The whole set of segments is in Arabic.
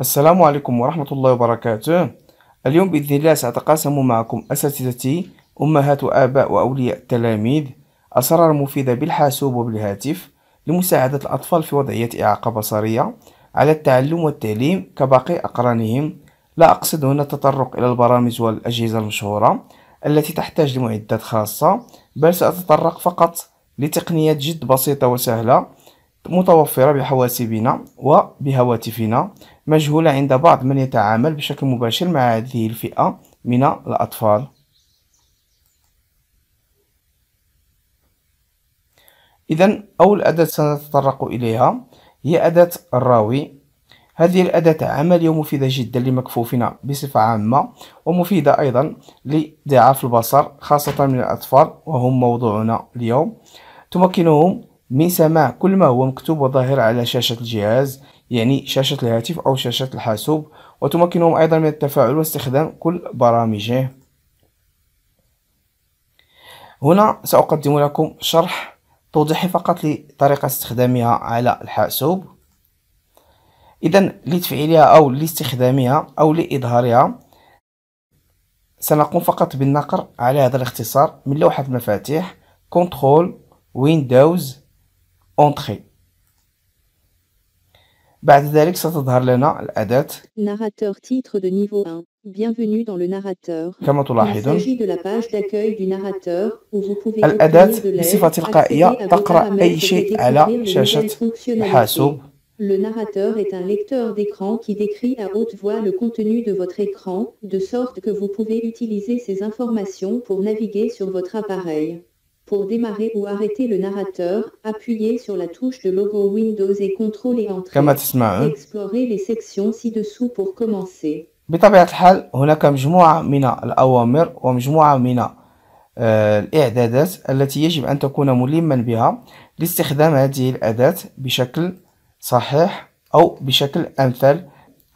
السلام عليكم ورحمة الله وبركاته اليوم بإذن الله سأتقاسم معكم أساتذتي أمهات وآباء وأولياء التلاميذ أسرار مفيدة بالحاسوب وبالهاتف لمساعدة الأطفال في وضعية إعاقة بصرية على التعلم والتعليم كباقي أقرانهم لا أقصد هنا التطرق إلى البرامج والأجهزة المشهورة التي تحتاج لمعدات خاصة بل سأتطرق فقط لتقنيات جد بسيطة وسهلة متوفرة بحواسبنا وبهواتفنا مجهولة عند بعض من يتعامل بشكل مباشر مع هذه الفئة من الأطفال إذا أول أداة سنتطرق إليها هي أداة الراوي هذه الأداة عملية ومفيدة جدا لمكفوفنا بصفة عامة ومفيدة أيضا لضعاف البصر خاصة من الأطفال وهم موضوعنا اليوم تمكنهم من سماع كل ما هو مكتوب وظاهر على شاشة الجهاز يعني شاشة الهاتف أو شاشة الحاسوب وتمكنهم أيضا من التفاعل واستخدام كل برامجه هنا سأقدم لكم شرح توضيحي فقط لطريقة استخدامها على الحاسوب إذا لتفعيلها أو لاستخدامها أو لإظهارها سنقوم فقط بالنقر على هذا الاختصار من لوحة المفاتيح كنترول ويندوز Entrée بعد ذلك ستظهر لنا الأداة narrateur titre de niveau 1 bienvenue dans le narrateur كما تلاحظون de la page d'accueil du narrateur où vous pouvez الأداة بصفة تلقائية تقرأ أي شيء على شاشة الحاسوب Le narrateur est un lecteur d'écran qui décrit à haute voix le contenu de votre écran, de sorte que vous pouvez utiliser ces informations pour naviguer sur votre appareil. Pour démarrer ou arrêter le narrateur, appuyez sur la touche de logo Windows et contrôlez Entrée. Explorez les sections ci-dessous pour commencer. بطبيعة الحال هناك مجموعة من الأوامر ومجموعة من آه، الإعدادات التي يجب أن تكون ملما بها لاستخدام هذه الأداة بشكل صحيح أو بشكل أمثل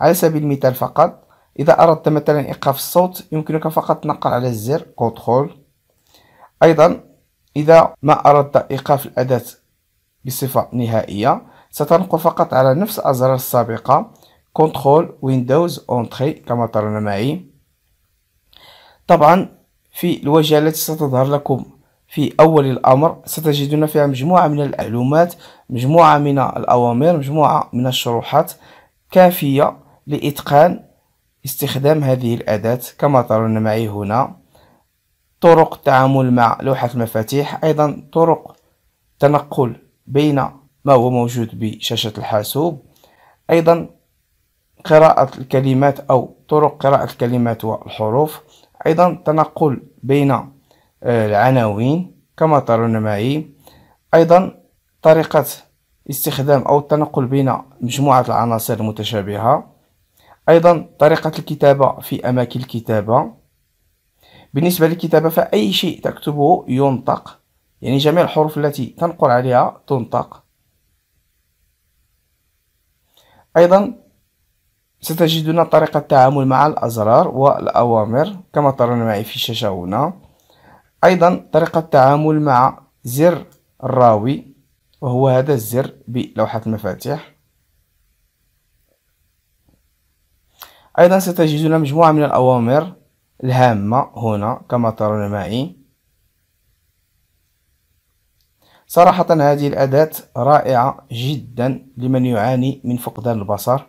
على سبيل المثال فقط إذا أردت مثلا إيقاف الصوت يمكنك فقط نقر على الزر كنترول أيضا إذا ما أردت إيقاف الأداة بصفة نهائية ستنقر فقط على نفس الأزرار السابقة كنترول ويندوز اونتري كما ترون معي طبعا في الواجهة التي ستظهر لكم في أول الأمر ستجدون فيها مجموعة من المعلومات مجموعة من الأوامر مجموعة من الشروحات كافية لإتقان استخدام هذه الأداة كما ترون معي هنا طرق التعامل مع لوحة المفاتيح أيضا طرق تنقل بين ما هو موجود بشاشة الحاسوب أيضا قراءة الكلمات أو طرق قراءة الكلمات والحروف أيضا تنقل بين آه، العناوين كما ترون معي أيضا طريقة استخدام أو التنقل بين مجموعة العناصر المتشابهة أيضا طريقة الكتابة في أماكن الكتابة بالنسبة للكتابة فأي شيء تكتبه ينطق يعني جميع الحروف التي تنقل عليها تنطق أيضا ستجدون طريقة التعامل مع الأزرار والأوامر كما ترون معي في الشاشة هنا أيضا طريقة التعامل مع زر الراوي وهو هذا الزر بلوحة المفاتيح أيضا ستجدون مجموعة من الأوامر الهامة هنا كما ترون معي صراحة هذه الأداة رائعة جدا لمن يعاني من فقدان البصر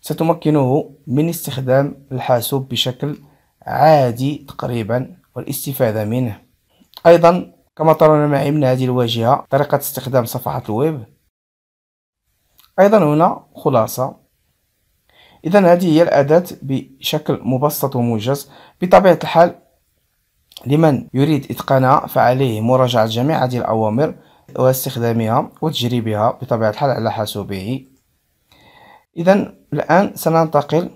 ستمكنه من استخدام الحاسوب بشكل عادي تقريبا والاستفادة منه أيضا كما ترون معي من هذه الواجهة طريقة استخدام صفحة الويب أيضا هنا خلاصة إذا هذه هي الأداة بشكل مبسط وموجز بطبيعة الحال لمن يريد إتقانها فعليه مراجعة جميع هذه الأوامر واستخدامها وتجريبها بطبيعة الحال على حاسوبه إذا الآن سننتقل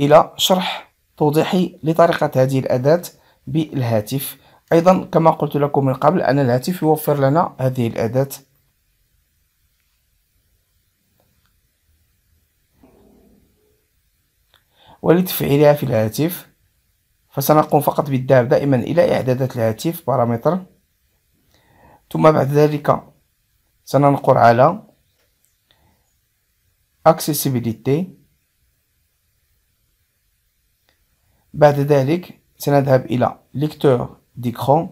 إلى شرح توضيحي لطريقة هذه الأداة بالهاتف أيضا كما قلت لكم من قبل أن الهاتف يوفر لنا هذه الأداة ولتفعيلها في الهاتف فسنقوم فقط بالذهاب دائما إلى إعدادات الهاتف بارامتر ثم بعد ذلك سننقر على Accessibility بعد ذلك سنذهب إلى Lecteur d'écran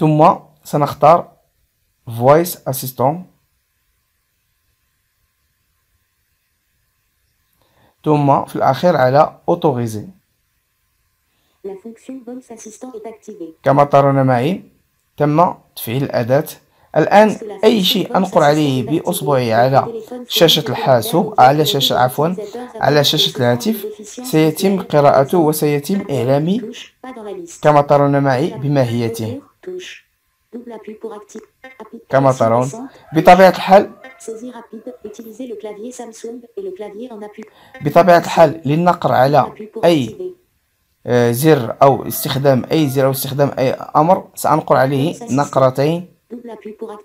ثم سنختار Voice Assistant ثم في الأخير على أوتوريزي كما ترون معي تم تفعيل الأداة الآن أي شيء أنقر عليه بإصبعي على شاشة الحاسوب على شاشة عفوا على شاشة الهاتف سيتم قراءته وسيتم إعلامي كما ترون معي بماهيته كما ترون بطبيعة الحال سaisie rapide utilisez le clavier Samsung et le clavier en appui بطبيعة الحال للنقر على أي آه، زر أو استخدام أي زر أو استخدام أي أمر سأنقر عليه نقرتين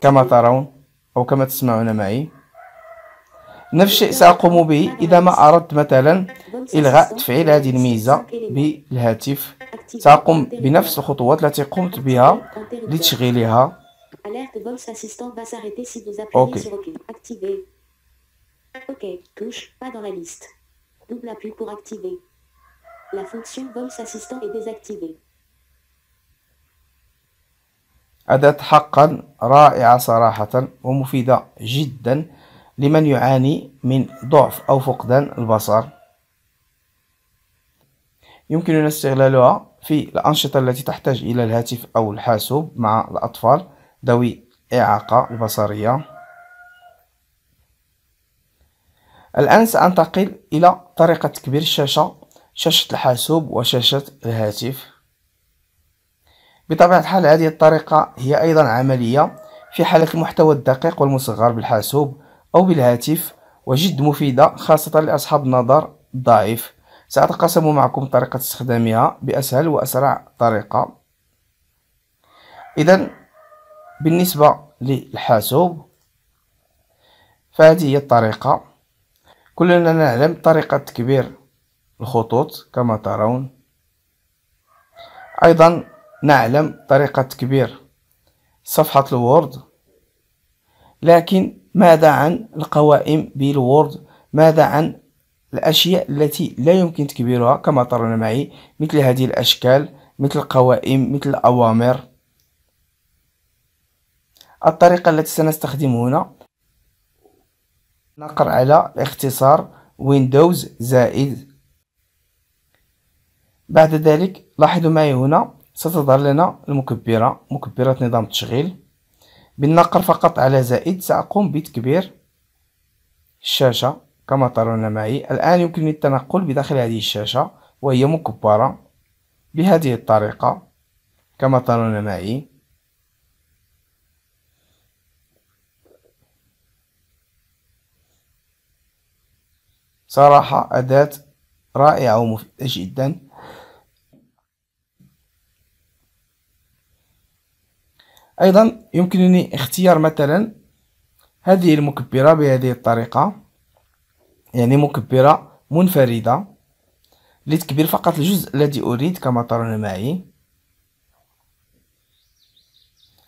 كما ترون أو كما تسمعون معي نفس الشيء سأقوم به إذا ما أردت مثلا إلغاء تفعيل هذه الميزة بالهاتف سأقوم بنفس الخطوات التي قمت بها لتشغيلها Alerte Voice Assistant va s'arrêter si vous appuyez okay. sur OK. Activer. OK. Touche. Pas dans la liste. Double appui pour activer. La fonction Voice Assistant est désactivée. أداة حقا رائعة صراحة ومفيدة جدا لمن يعاني من ضعف أو فقدان البصر يمكننا استغلالها في الأنشطة التي تحتاج إلى الهاتف أو الحاسوب مع الأطفال ذوي إعاقة البصرية الآن سأنتقل إلى طريقة تكبير الشاشة شاشة الحاسوب وشاشة الهاتف بطبيعة الحال هذه الطريقة هي أيضا عملية في حالة المحتوى الدقيق والمصغر بالحاسوب أو بالهاتف وجد مفيدة خاصة لأصحاب النظر الضعيف سأتقاسم معكم طريقة استخدامها بأسهل وأسرع طريقة إذا بالنسبة للحاسوب فهذه هي الطريقة كلنا نعلم طريقة تكبير الخطوط كما ترون أيضا نعلم طريقة تكبير صفحة الوورد لكن ماذا عن القوائم بالوورد ماذا عن الأشياء التي لا يمكن تكبيرها كما ترون معي مثل هذه الأشكال مثل القوائم مثل الأوامر الطريقة التي سنستخدم هنا نقر على الاختصار ويندوز زائد بعد ذلك لاحظوا معي هنا ستظهر لنا المكبرة مكبرة نظام التشغيل بالنقر فقط على زائد سأقوم بتكبير الشاشة كما ترون معي الآن يمكنني التنقل بداخل هذه الشاشة وهي مكبرة بهذه الطريقة كما ترون معي صراحة أداة رائعة ومفيدة جدا أيضا يمكنني اختيار مثلا هذه المكبرة بهذه الطريقة يعني مكبرة منفردة لتكبر فقط الجزء الذي أريد كما ترون معي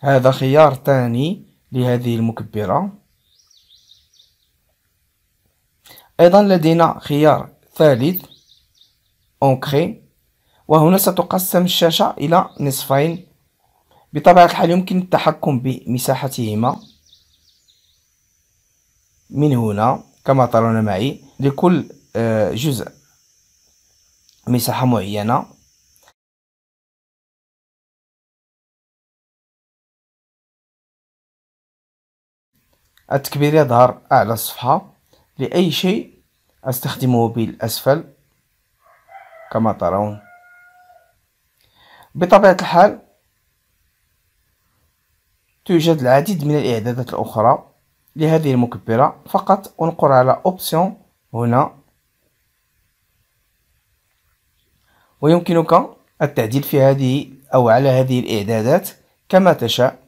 هذا خيار ثاني لهذه المكبرة أيضا لدينا خيار ثالث أونكري وهنا ستقسم الشاشة إلى نصفين بطبيعة الحال يمكن التحكم بمساحتهما من هنا كما ترون معي لكل آه، جزء مساحة معينة التكبير يظهر أعلى الصفحة لأي شيء أستخدمه بالأسفل كما ترون بطبيعة الحال توجد العديد من الإعدادات الأخرى لهذه المكبرة فقط انقر على أوبسيون هنا ويمكنك التعديل في هذه أو على هذه الإعدادات كما تشاء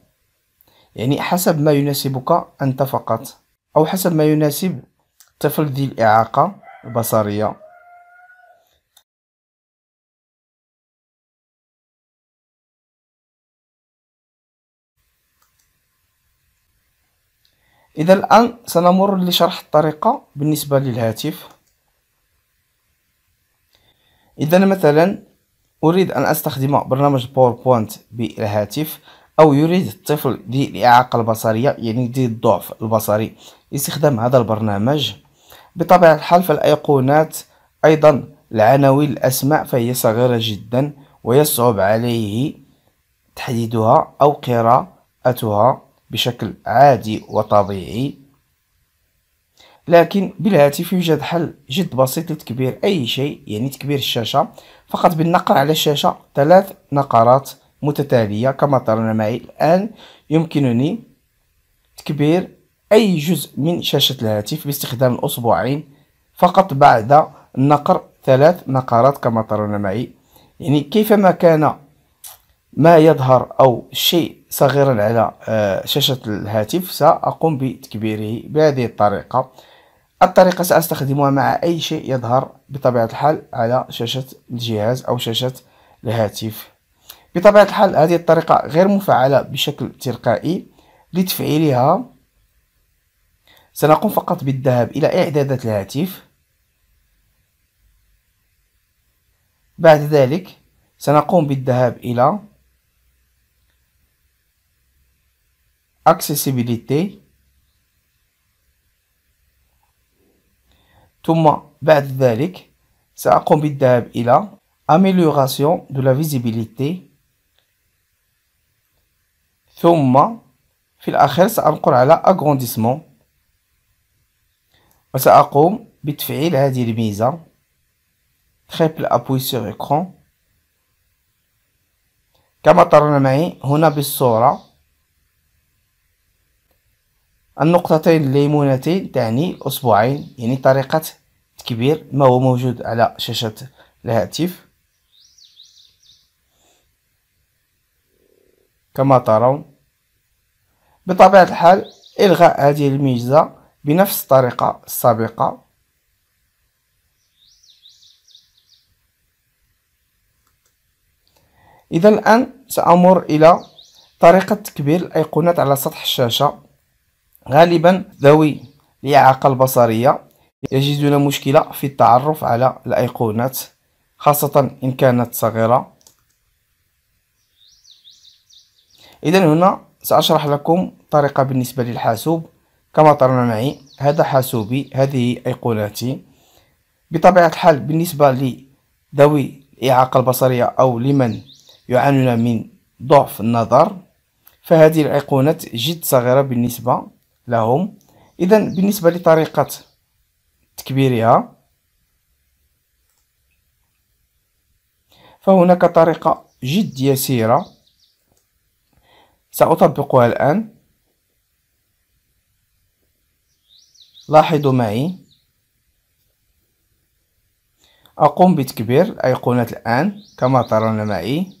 يعني حسب ما يناسبك أنت فقط أو حسب ما يناسب طفل ذي الإعاقة البصرية إذا الآن سنمر لشرح الطريقة بالنسبة للهاتف إذا مثلا أريد أن أستخدم برنامج باوربوينت بالهاتف أو يريد الطفل ذي الإعاقة البصرية يعني ذي الضعف البصري استخدام هذا البرنامج بطبيعة الحال فالأيقونات أيضا العناوين الأسماء فهي صغيرة جدا ويصعب عليه تحديدها أو قراءتها بشكل عادي وطبيعي لكن بالهاتف يوجد حل جد بسيط لتكبير أي شيء يعني تكبير الشاشة فقط بالنقر على الشاشة ثلاث نقرات متتالية كما ترون معي الآن يمكنني تكبير أي جزء من شاشة الهاتف باستخدام الأصبعين فقط بعد نقر ثلاث نقرات كما ترون معي يعني كيفما كان ما يظهر أو شيء صغيرا على آه، شاشة الهاتف سأقوم بتكبيره بهذه الطريقة الطريقة سأستخدمها مع أي شيء يظهر بطبيعة الحال على شاشة الجهاز أو شاشة الهاتف بطبيعة الحال هذه الطريقة غير مفعلة بشكل تلقائي لتفعيلها سنقوم فقط بالذهاب إلى إعدادات الهاتف بعد ذلك سنقوم بالذهاب إلى Accessibility ثم بعد ذلك سأقوم بالذهاب إلى Amélioration de la visibilité ثم في الأخير سأنقر على Agrandissement وسأقوم بتفعيل هذه الميزة تريبل أبوي سور إكرون كما ترون معي هنا بالصورة النقطتين الليمونتين تعني أسبوعين يعني طريقة تكبير ما هو موجود على شاشة الهاتف كما ترون بطبيعة الحال إلغاء هذه الميزة بنفس الطريقة السابقة إذا الآن سأمر إلى طريقة تكبير الأيقونات على سطح الشاشة غالبا ذوي الإعاقة البصرية يجدون مشكلة في التعرف على الأيقونات خاصة إن كانت صغيرة إذا هنا سأشرح لكم طريقة بالنسبة للحاسوب كما ترون معي هذا حاسوبي هذه ايقوناتي بطبيعة الحال بالنسبة لذوي الإعاقة البصرية أو لمن يعانون من ضعف النظر فهذه الأيقونات جد صغيرة بالنسبة لهم إذا بالنسبة لطريقة تكبيرها فهناك طريقة جد يسيرة سأطبقها الآن لاحظوا معي أقوم بتكبير الأيقونة الآن كما ترون معي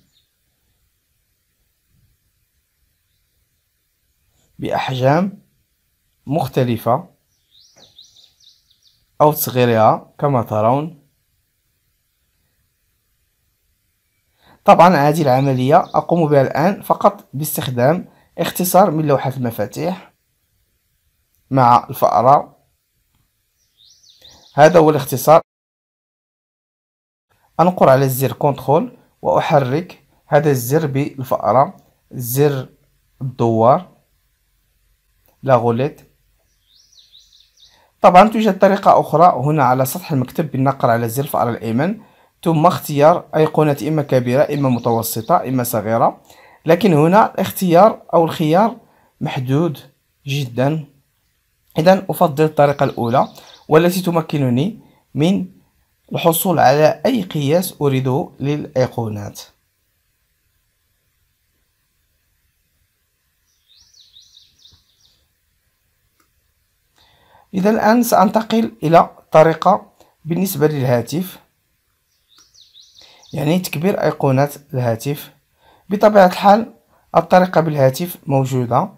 بأحجام مختلفة أو تصغيرها كما ترون طبعا هذه العملية أقوم بها الآن فقط باستخدام اختصار من لوحة المفاتيح مع الفأرة هذا هو الاختصار انقر على الزر كنترول واحرك هذا الزر بالفأرة زر الدوار لا غوليت طبعا توجد طريقة أخرى هنا على سطح المكتب بالنقر على زر الفأرة الأيمن ثم اختيار أيقونة إما كبيرة إما متوسطة إما صغيرة لكن هنا الاختيار أو الخيار محدود جدا إذا أفضل الطريقة الأولى والتي تمكنني من الحصول على أي قياس أريده للأيقونات إذا الآن سأنتقل إلى طريقة بالنسبة للهاتف يعني تكبير أيقونات الهاتف بطبيعة الحال الطريقة بالهاتف موجودة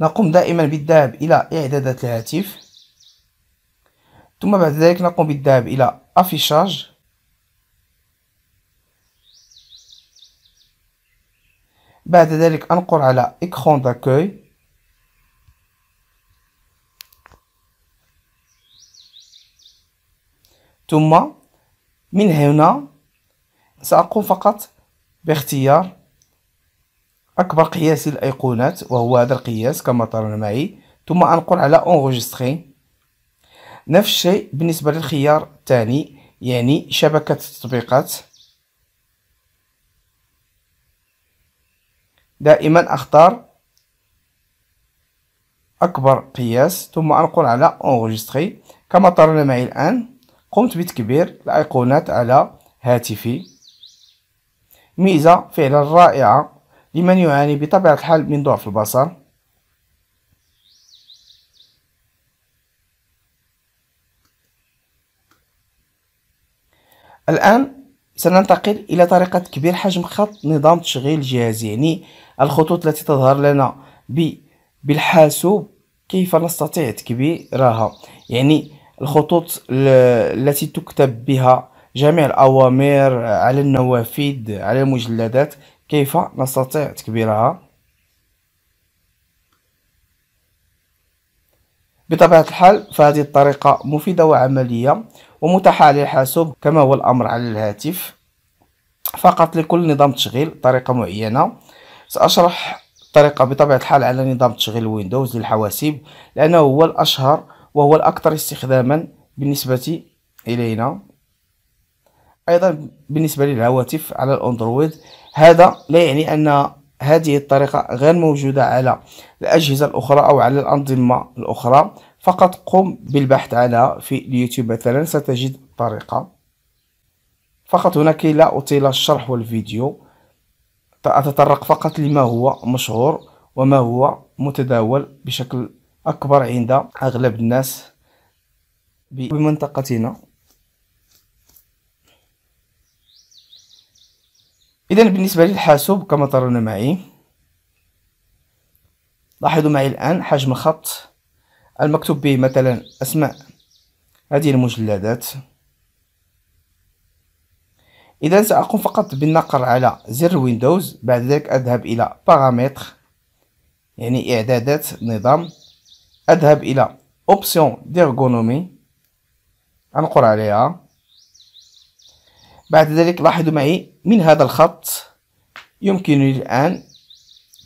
نقوم دائما بالذهاب إلى إعدادات الهاتف ثم بعد ذلك نقوم بالذهاب إلى أفيشاج بعد ذلك أنقر على اكرون داكوي ثم من هنا سأقوم فقط باختيار أكبر قياس الأيقونات وهو هذا القياس كما ترون معي ثم أنقر على انغوجستري نفس الشيء بالنسبة للخيار الثاني يعني شبكة التطبيقات دائما أختار أكبر قياس ثم أنقر على انغوجستري كما ترون معي الآن قمت بتكبير الأيقونات على هاتفي ميزة فعلا رائعة لمن يعاني بطبيعة الحال من ضعف البصر الآن سننتقل إلى طريقة كبير حجم خط نظام تشغيل الجهاز يعني الخطوط التي تظهر لنا بالحاسوب كيف نستطيع تكبيرها يعني الخطوط التي تكتب بها جميع الأوامر على النوافذ على المجلدات كيف نستطيع تكبيرها بطبيعة الحال فهذه الطريقة مفيدة وعملية ومتاحة للحاسوب كما هو الأمر على الهاتف فقط لكل نظام تشغيل طريقة معينة سأشرح الطريقة بطبيعة الحال على نظام تشغيل ويندوز للحواسيب لأنه هو الأشهر وهو الأكثر استخداما بالنسبة إلينا ايضا بالنسبه للهواتف على الاندرويد هذا لا يعني ان هذه الطريقه غير موجوده على الاجهزه الاخرى او على الانظمه الاخرى فقط قم بالبحث على في اليوتيوب مثلا ستجد طريقه فقط هناك لا اطيل الشرح والفيديو اتطرق فقط لما هو مشهور وما هو متداول بشكل اكبر عند اغلب الناس بمنطقتنا إذا بالنسبة للحاسوب كما ترون معي لاحظوا معي الآن حجم الخط المكتوب به مثلا أسماء هذه المجلدات إذا سأقوم فقط بالنقر على زر ويندوز بعد ذلك أذهب إلى بارامتر يعني إعدادات نظام أذهب إلى أوبسيون ديرغونومي أنقر عليها بعد ذلك لاحظوا معي من هذا الخط يمكنني الآن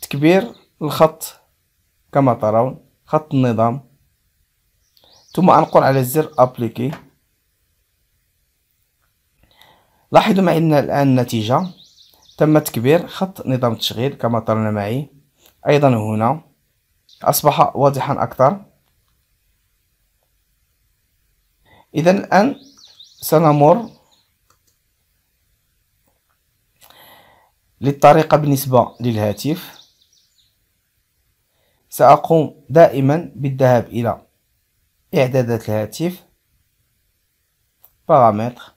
تكبير الخط كما ترون خط النظام ثم أنقر على زر أبليكي لاحظوا معي أن الآن النتيجة تم تكبير خط نظام التشغيل كما ترون معي أيضا هنا أصبح واضحا أكثر إذا الآن سنمر للطريقة بالنسبة للهاتف سأقوم دائما بالذهاب إلى إعدادات الهاتف بارامتر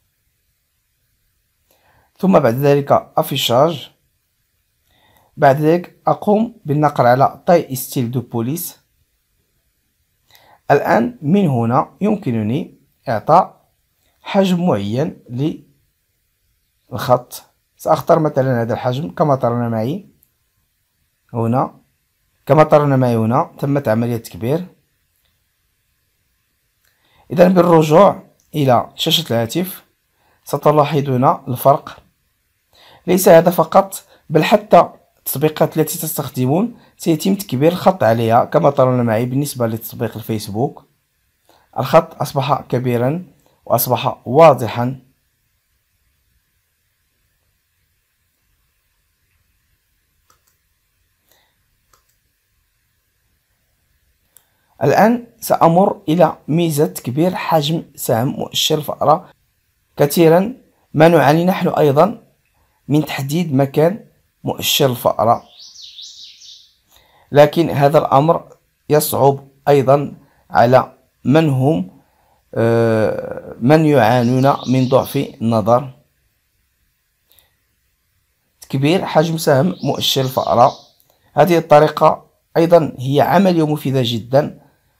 ثم بعد ذلك أفيشاج بعد ذلك أقوم بالنقر على طي ستيل دو بوليس الآن من هنا يمكنني إعطاء حجم معين للخط سأختار مثلا هذا الحجم كما ترون معي هنا كما ترون معي هنا تمت عملية تكبير إذا بالرجوع إلى شاشة الهاتف ستلاحظون الفرق ليس هذا فقط بل حتى التطبيقات التي تستخدمون سيتم تكبير الخط عليها كما ترون معي بالنسبة لتطبيق الفيسبوك الخط أصبح كبيرا وأصبح واضحا الآن سأمر إلى ميزة تكبير حجم سهم مؤشر الفأرة كثيرا ما نعاني نحن أيضا من تحديد مكان مؤشر الفأرة لكن هذا الأمر يصعب أيضا على من هم آه، من يعانون من ضعف النظر تكبير حجم سهم مؤشر الفأرة هذه الطريقة أيضا هي عملية مفيدة جدا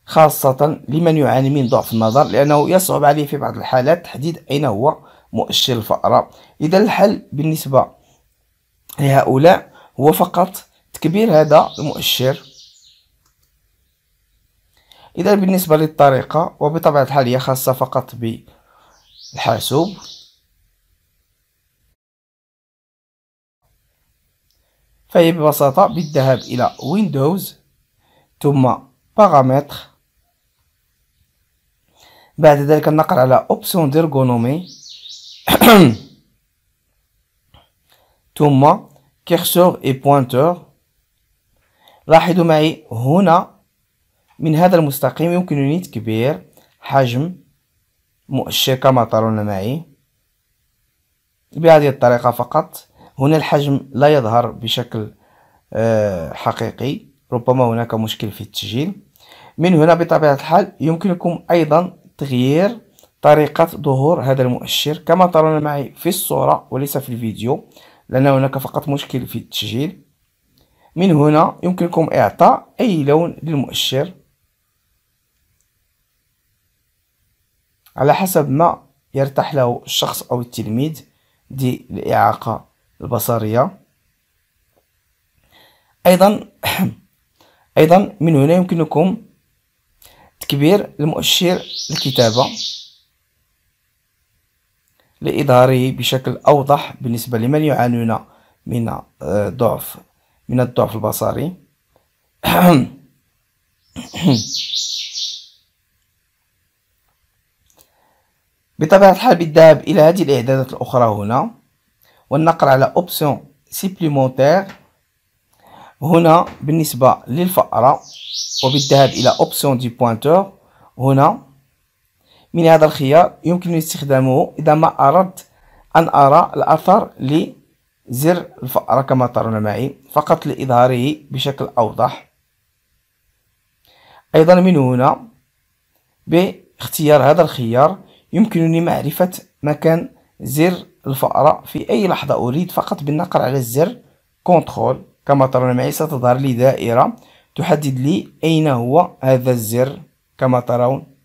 خاصة لمن يعاني من ضعف النظر لأنه يصعب عليه في بعض الحالات تحديد أين هو مؤشر الفأرة إذا الحل بالنسبة لهؤلاء هو فقط تكبير هذا المؤشر إذا بالنسبة للطريقة وبطبيعة الحال هي خاصة فقط بالحاسوب فهي ببساطة بالذهاب إلى ويندوز ثم باغامتر بعد ذلك النقر على اوبسيون ديرغونومي ثم كيرسور اي بوينتور لاحظوا معي هنا من هذا المستقيم يمكنني تكبير حجم مؤشر كما ترون معي بهذه الطريقة فقط هنا الحجم لا يظهر بشكل آه، حقيقي ربما هناك مشكل في التسجيل من هنا بطبيعة الحال يمكنكم أيضا تغيير طريقة ظهور هذا المؤشر كما ترون معي في الصورة وليس في الفيديو لأن هناك فقط مشكل في التسجيل من هنا يمكنكم إعطاء أي لون للمؤشر على حسب ما يرتاح له الشخص أو التلميذ دي الإعاقة البصرية أيضا أيضا من هنا يمكنكم تكبير المؤشر الكتابة لإظهاره بشكل أوضح بالنسبة لمن يعانون من آه، ضعف من الضعف البصري بطبيعة الحال بالذهاب إلى هذه الإعدادات الأخرى هنا والنقر على أوبسيون سيبليمونتير هنا بالنسبة للفأرة وبالذهاب إلى أوبسيون دي بوينتور هنا من هذا الخيار يمكنني استخدامه إذا ما أردت أن أرى الأثر لزر الفأرة كما ترون معي فقط لإظهاره بشكل أوضح أيضا من هنا باختيار هذا الخيار يمكنني معرفة مكان زر الفأرة في أي لحظة أريد فقط بالنقر على الزر كنترول كما ترون معي ستظهر لي دائرة تحدد لي أين هو هذا الزر كما ترون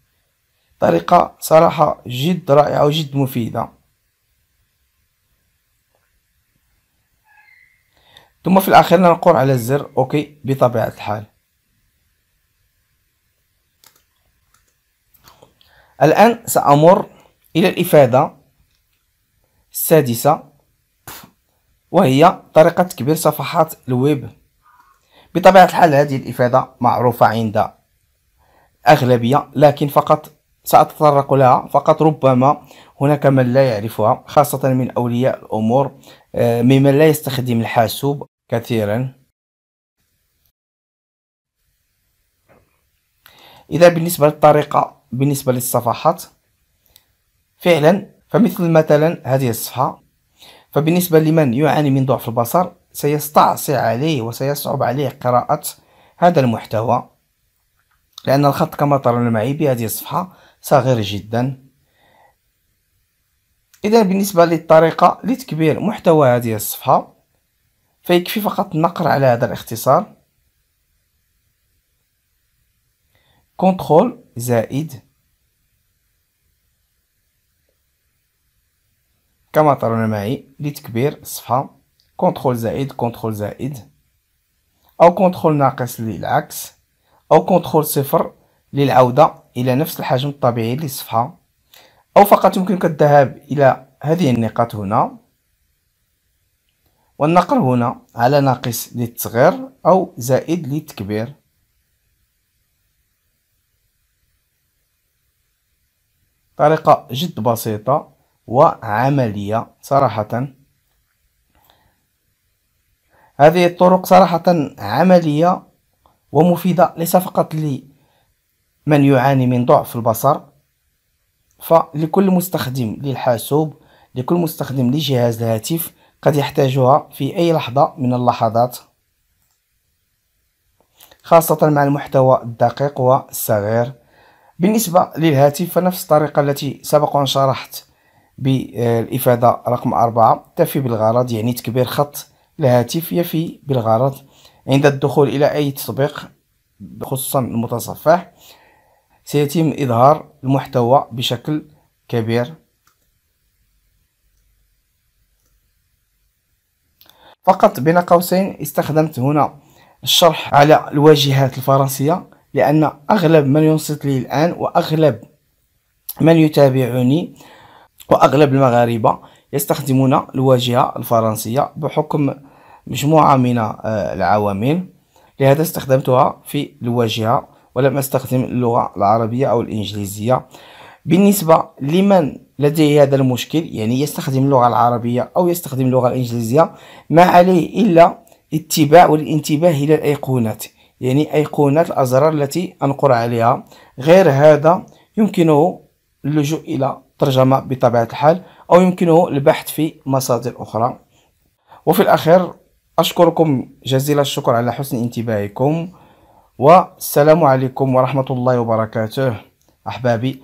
طريقة صراحة جد رائعة وجد مفيدة ثم في الأخير ننقر على الزر أوكي بطبيعة الحال الآن سأمر إلى الإفادة السادسة وهي طريقة تكبير صفحات الويب بطبيعة الحال هذه الإفادة معروفة عند أغلبية لكن فقط سأتطرق لها فقط ربما هناك من لا يعرفها خاصة من أولياء الأمور آه، ممن لا يستخدم الحاسوب كثيرا إذا بالنسبة للطريقة بالنسبة للصفحات فعلا فمثل مثلا هذه الصفحة فبالنسبة لمن يعاني من ضعف البصر سيستعصي عليه وسيصعب عليه قراءة هذا المحتوى لأن الخط كما ترون معي بهذه الصفحة صغير جدا إذا بالنسبة للطريقة لتكبير محتوى هذه الصفحة فيكفي فقط النقر على هذا الاختصار كنترول زائد كما ترون معي لتكبير الصفحة كنترول زائد كنترول زائد أو كنترول ناقص للعكس أو كنترول صفر للعودة إلى نفس الحجم الطبيعي للصفحة أو فقط يمكنك الذهاب إلى هذه النقاط هنا والنقر هنا على ناقص للتصغير أو زائد للتكبير طريقة جد بسيطة وعملية صراحة هذه الطرق صراحة عملية ومفيدة ليس فقط لمن يعاني من ضعف البصر فلكل مستخدم للحاسوب لكل مستخدم لجهاز الهاتف قد يحتاجها في أي لحظة من اللحظات خاصة مع المحتوى الدقيق والصغير بالنسبة للهاتف فنفس الطريقة التي سبق وان شرحت بالإفادة رقم أربعة تفي بالغرض يعني تكبير خط الهاتف يفي بالغرض عند الدخول إلى أي تطبيق خصوصا المتصفح سيتم إظهار المحتوى بشكل كبير فقط بين قوسين استخدمت هنا الشرح على الواجهات الفرنسية لأن أغلب من ينصت لي الآن وأغلب من يتابعني وأغلب المغاربة يستخدمون الواجهة الفرنسية بحكم مجموعة من آه، العوامل لهذا استخدمتها في الواجهة ولم أستخدم اللغة العربية أو الإنجليزية بالنسبة لمن لديه هذا المشكل يعني يستخدم اللغة العربية أو يستخدم اللغة الإنجليزية ما عليه إلا اتباع والانتباه إلى الأيقونات يعني أيقونات الأزرار التي أنقر عليها غير هذا يمكنه اللجوء إلى الترجمة بطبيعة الحال أو يمكنه البحث في مصادر أخرى وفي الأخير أشكركم جزيل الشكر على حسن انتباهكم والسلام عليكم ورحمة الله وبركاته أحبابي